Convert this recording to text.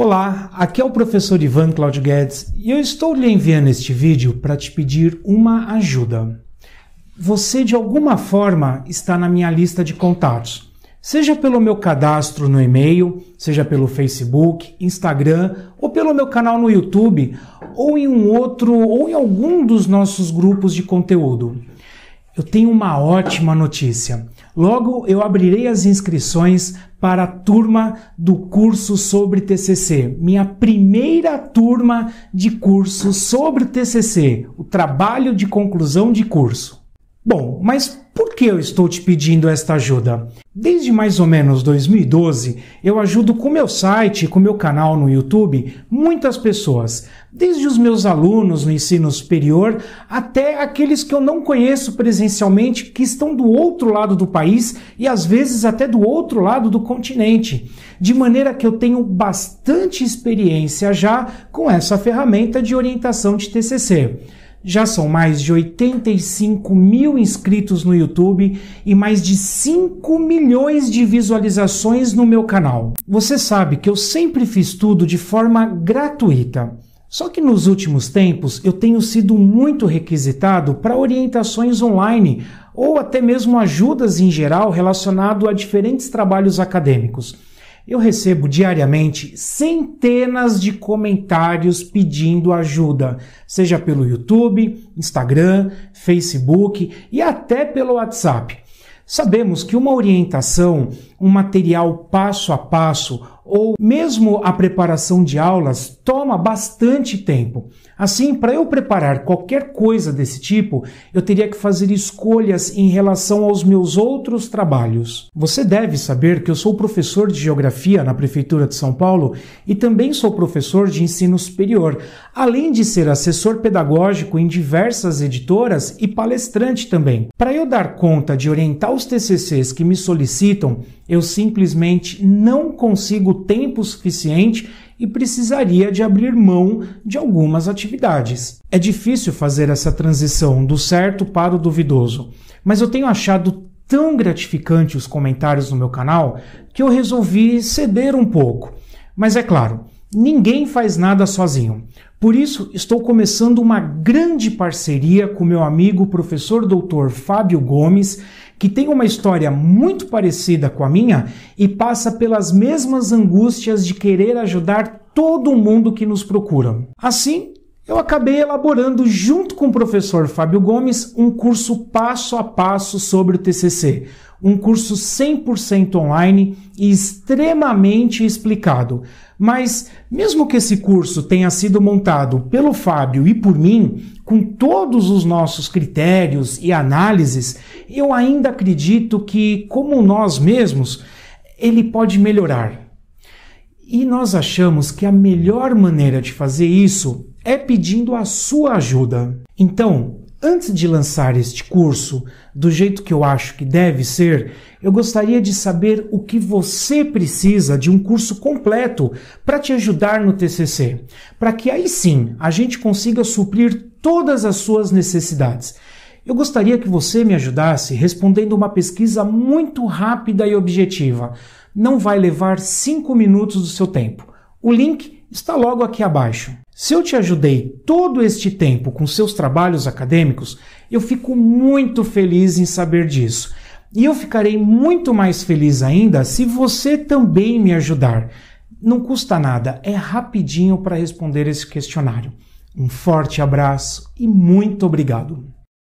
Olá, aqui é o professor Ivan Claudio Guedes e eu estou lhe enviando este vídeo para te pedir uma ajuda. Você de alguma forma está na minha lista de contatos, seja pelo meu cadastro no e-mail, seja pelo Facebook, Instagram ou pelo meu canal no YouTube ou em um outro ou em algum dos nossos grupos de conteúdo. Eu tenho uma ótima notícia. Logo eu abrirei as inscrições para a turma do curso sobre TCC, minha primeira turma de curso sobre TCC, o trabalho de conclusão de curso. Bom, mas por que eu estou te pedindo esta ajuda? Desde mais ou menos 2012, eu ajudo com meu site, com meu canal no YouTube, muitas pessoas, desde os meus alunos no ensino superior até aqueles que eu não conheço presencialmente que estão do outro lado do país e às vezes até do outro lado do continente. De maneira que eu tenho bastante experiência já com essa ferramenta de orientação de TCC. Já são mais de 85 mil inscritos no YouTube e mais de 5 milhões de visualizações no meu canal. Você sabe que eu sempre fiz tudo de forma gratuita. Só que nos últimos tempos eu tenho sido muito requisitado para orientações online ou até mesmo ajudas em geral relacionado a diferentes trabalhos acadêmicos. Eu recebo diariamente centenas de comentários pedindo ajuda, seja pelo YouTube, Instagram, Facebook e até pelo WhatsApp. Sabemos que uma orientação, um material passo a passo ou mesmo a preparação de aulas toma bastante tempo. Assim, para eu preparar qualquer coisa desse tipo, eu teria que fazer escolhas em relação aos meus outros trabalhos. Você deve saber que eu sou professor de geografia na prefeitura de São Paulo e também sou professor de ensino superior, além de ser assessor pedagógico em diversas editoras e palestrante também. Para eu dar conta de orientar os TCCs que me solicitam, eu simplesmente não consigo tempo suficiente e precisaria de abrir mão de algumas atividades. É difícil fazer essa transição do certo para o duvidoso, mas eu tenho achado tão gratificante os comentários no meu canal que eu resolvi ceder um pouco. Mas é claro, ninguém faz nada sozinho. Por isso, estou começando uma grande parceria com meu amigo professor doutor Fábio Gomes que tem uma história muito parecida com a minha e passa pelas mesmas angústias de querer ajudar todo mundo que nos procura. Assim, eu acabei elaborando, junto com o professor Fábio Gomes, um curso passo a passo sobre o TCC um curso 100% online e extremamente explicado. Mas, mesmo que esse curso tenha sido montado pelo Fábio e por mim, com todos os nossos critérios e análises, eu ainda acredito que, como nós mesmos, ele pode melhorar. E nós achamos que a melhor maneira de fazer isso é pedindo a sua ajuda. Então, Antes de lançar este curso do jeito que eu acho que deve ser, eu gostaria de saber o que você precisa de um curso completo para te ajudar no TCC, para que aí sim a gente consiga suprir todas as suas necessidades. Eu gostaria que você me ajudasse respondendo uma pesquisa muito rápida e objetiva. Não vai levar cinco minutos do seu tempo. O link está logo aqui abaixo. Se eu te ajudei todo este tempo com seus trabalhos acadêmicos, eu fico muito feliz em saber disso. E eu ficarei muito mais feliz ainda se você também me ajudar. Não custa nada, é rapidinho para responder esse questionário. Um forte abraço e muito obrigado!